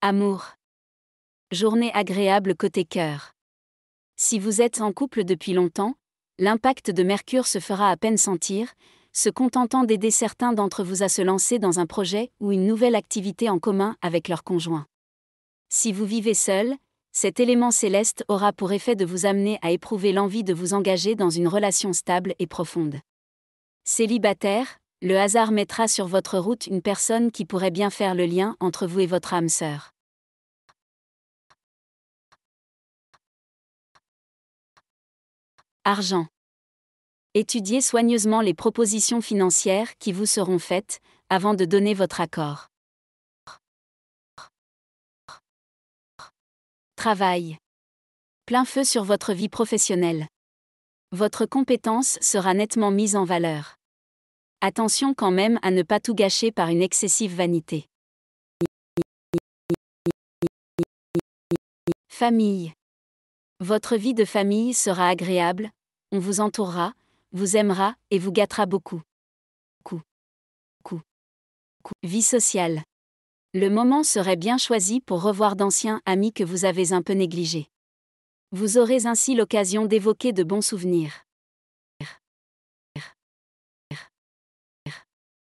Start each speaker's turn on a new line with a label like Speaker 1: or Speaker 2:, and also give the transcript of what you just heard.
Speaker 1: Amour. Journée agréable côté cœur. Si vous êtes en couple depuis longtemps, l'impact de Mercure se fera à peine sentir, se contentant d'aider certains d'entre vous à se lancer dans un projet ou une nouvelle activité en commun avec leur conjoint. Si vous vivez seul, cet élément céleste aura pour effet de vous amener à éprouver l'envie de vous engager dans une relation stable et profonde. Célibataire, le hasard mettra sur votre route une personne qui pourrait bien faire le lien entre vous et votre âme sœur. Argent. Étudiez soigneusement les propositions financières qui vous seront faites avant de donner votre accord. Travail. Plein feu sur votre vie professionnelle. Votre compétence sera nettement mise en valeur. Attention quand même à ne pas tout gâcher par une excessive vanité. Famille. Votre vie de famille sera agréable, on vous entourera, vous aimera et vous gâtera beaucoup. Coup. Coup. Coup. Vie sociale. Le moment serait bien choisi pour revoir d'anciens amis que vous avez un peu négligés. Vous aurez ainsi l'occasion d'évoquer de bons souvenirs.